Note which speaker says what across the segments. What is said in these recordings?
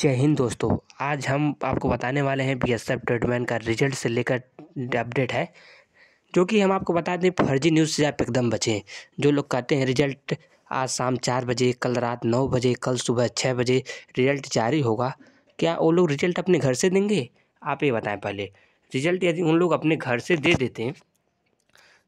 Speaker 1: जय हिंद दोस्तों आज हम आपको बताने वाले हैं बी एस एफ ट्रेडमैन का रिजल्ट से लेकर अपडेट है जो कि हम आपको बता दें फर्जी न्यूज़ से आप एकदम बचें जो लोग कहते हैं रिजल्ट आज शाम चार बजे कल रात नौ बजे कल सुबह छः बजे रिजल्ट जारी होगा क्या वो लोग रिजल्ट अपने घर से देंगे आप ये बताएं पहले रिजल्ट यदि उन लोग अपने घर से दे देते हैं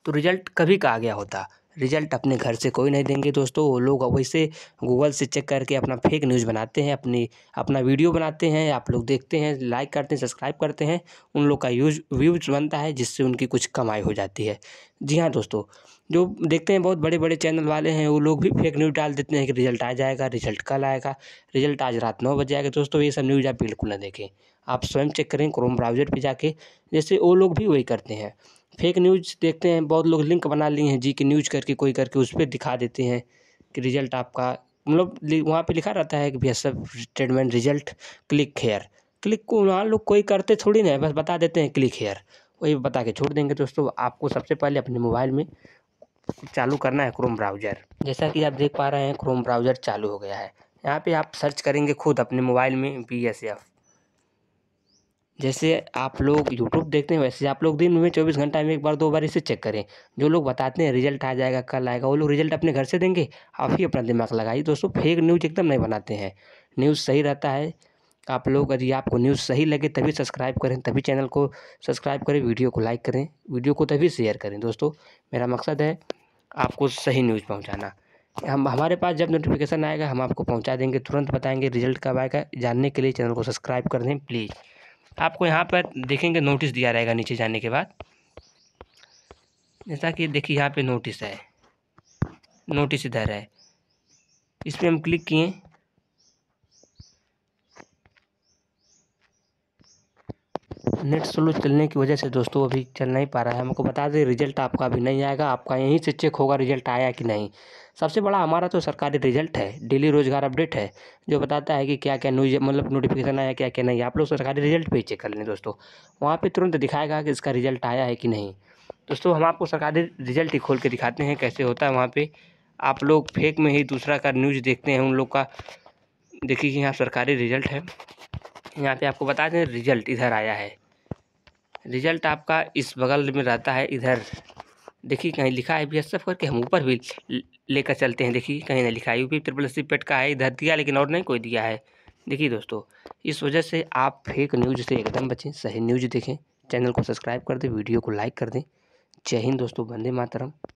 Speaker 1: तो रिजल्ट कभी का आ गया होता रिजल्ट अपने घर से कोई नहीं देंगे दोस्तों वो लोग वैसे गूगल से चेक करके अपना फेक न्यूज़ बनाते हैं अपनी अपना वीडियो बनाते हैं आप लोग देखते हैं लाइक करते हैं सब्सक्राइब करते हैं उन लोग का यूज व्यूज बनता है जिससे उनकी कुछ कमाई हो जाती है जी हाँ दोस्तों जो देखते हैं बहुत बड़े बड़े चैनल वाले हैं वो लोग भी फेक न्यूज़ डाल देते हैं कि रिजल्ट आ जाएगा रिजल्ट कल आएगा रिजल्ट आज रात नौ बजे आएगा दोस्तों ये सब न्यूज़ आप बिल्कुल ना देखें आप स्वयं चेक करें क्रोम ब्राउजर पर जाके जैसे वो लोग भी वही करते हैं फेक न्यूज़ देखते हैं बहुत लोग लिंक बना लिए हैं जी के न्यूज़ करके कोई करके उस पर दिखा देते हैं कि रिजल्ट आपका मतलब वहाँ पर लिखा रहता है कि भैया सब statement result click here click को वहाँ लोग कोई करते थोड़ी ना बस बता देते हैं क्लिक हेयर वही बता के छोड़ देंगे दोस्तों आपको सबसे पहले अपने मोबाइल में चालू करना है क्रोम ब्राउज़र जैसा कि आप देख पा रहे हैं क्रोम ब्राउज़र चालू हो गया है यहाँ पे आप सर्च करेंगे खुद अपने मोबाइल में बी एस एफ जैसे आप लोग यूट्यूब देखते हैं वैसे आप लोग दिन में चौबीस घंटा में एक बार दो बार इसे चेक करें जो लोग बताते हैं रिजल्ट आ जाएगा कल आएगा वो लोग रिजल्ट अपने घर से देंगे आप ही अपना दिमाग लगाइए दोस्तों फेक न्यूज़ एकदम नहीं बनाते हैं न्यूज़ सही रहता है आप लोग यदि आपको न्यूज़ सही लगे तभी सब्सक्राइब करें तभी चैनल को सब्सक्राइब करें वीडियो को लाइक करें वीडियो को तभी शेयर करें दोस्तों मेरा मकसद है आपको सही न्यूज़ पहुँचाना हम हमारे पास जब नोटिफिकेशन आएगा हम आपको पहुंचा देंगे तुरंत बताएंगे रिजल्ट कब आएगा जानने के लिए चैनल को सब्सक्राइब कर दें प्लीज़ आपको यहाँ पर देखेंगे नोटिस दिया रहेगा नीचे जाने के बाद जैसा कि देखिए यहाँ पे नोटिस है नोटिस इधर है इस पर हम क्लिक किए नेट स्लो चलने की वजह से दोस्तों अभी चल नहीं पा रहा है हमको बता दें रिजल्ट आपका अभी नहीं आएगा आपका यहीं से चेक होगा रिजल्ट आया कि नहीं सबसे बड़ा हमारा तो सरकारी रिजल्ट है डेली रोजगार अपडेट है जो बताता है कि क्या क्या न्यूज मतलब नोटिफिकेशन आया क्या क्या नहीं आप लोग सरकारी रिजल्ट पर चेक कर लें दोस्तों वहाँ पर तुरंत दिखाएगा कि इसका रिजल्ट आया है कि नहीं दोस्तों हम आपको सरकारी रिजल्ट ही खोल के दिखाते हैं कैसे होता है वहाँ पर आप लोग फेक में ही दूसरा का न्यूज़ देखते हैं उन लोग का देखिए कि यहाँ सरकारी रिजल्ट है यहाँ पे आपको बता दें रिजल्ट इधर आया है रिजल्ट आपका इस बगल में रहता है इधर देखिए कहीं लिखा है बी एस एफ करके हम ऊपर भी लेकर चलते हैं देखिए कहीं ना लिखा है यूपी ट्रिपल सी पेट का है इधर दिया लेकिन और नहीं कोई दिया है देखिए दोस्तों इस वजह से आप फेक न्यूज़ से एकदम बचें सही न्यूज़ देखें चैनल को सब्सक्राइब कर दें वीडियो को लाइक कर दें जय हिंद दोस्तों वंदे मातरम